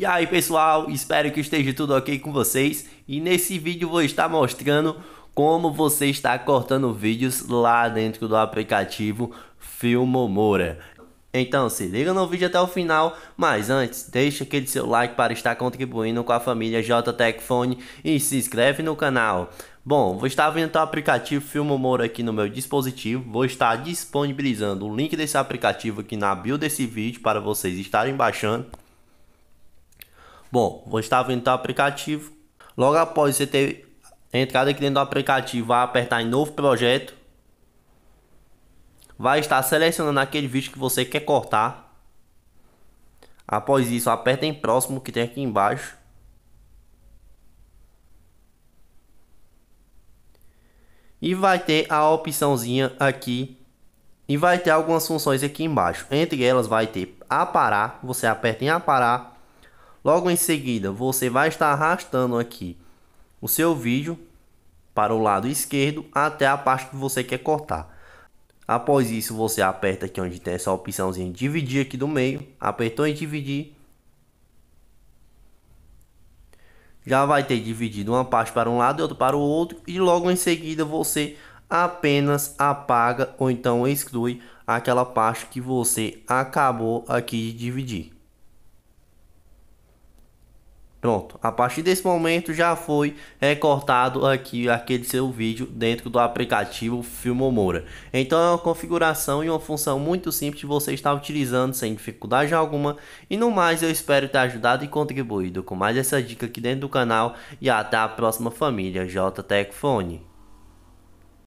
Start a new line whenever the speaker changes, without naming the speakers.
E aí pessoal, espero que esteja tudo ok com vocês e nesse vídeo vou estar mostrando como você está cortando vídeos lá dentro do aplicativo Filmomora. Então se liga no vídeo até o final, mas antes deixa aquele seu like para estar contribuindo com a família JTech e se inscreve no canal. Bom, vou estar vendo o aplicativo Filmomora aqui no meu dispositivo, vou estar disponibilizando o link desse aplicativo aqui na bio desse vídeo para vocês estarem baixando. Bom, você está vindo do aplicativo. Logo após você ter entrado aqui dentro do aplicativo, vai apertar em novo projeto. Vai estar selecionando aquele vídeo que você quer cortar. Após isso, aperta em próximo que tem aqui embaixo. E vai ter a opçãozinha aqui e vai ter algumas funções aqui embaixo. Entre elas vai ter aparar, você aperta em aparar Logo em seguida, você vai estar arrastando aqui o seu vídeo para o lado esquerdo até a parte que você quer cortar. Após isso, você aperta aqui onde tem essa opçãozinha dividir aqui do meio. Apertou em dividir. Já vai ter dividido uma parte para um lado e outra para o outro. E logo em seguida, você apenas apaga ou então exclui aquela parte que você acabou aqui de dividir. Pronto, a partir desse momento já foi recortado aqui aquele seu vídeo dentro do aplicativo Filmomora. Então é uma configuração e uma função muito simples de você estar utilizando sem dificuldade alguma. E no mais eu espero ter ajudado e contribuído com mais essa dica aqui dentro do canal e até a próxima família JTecFone.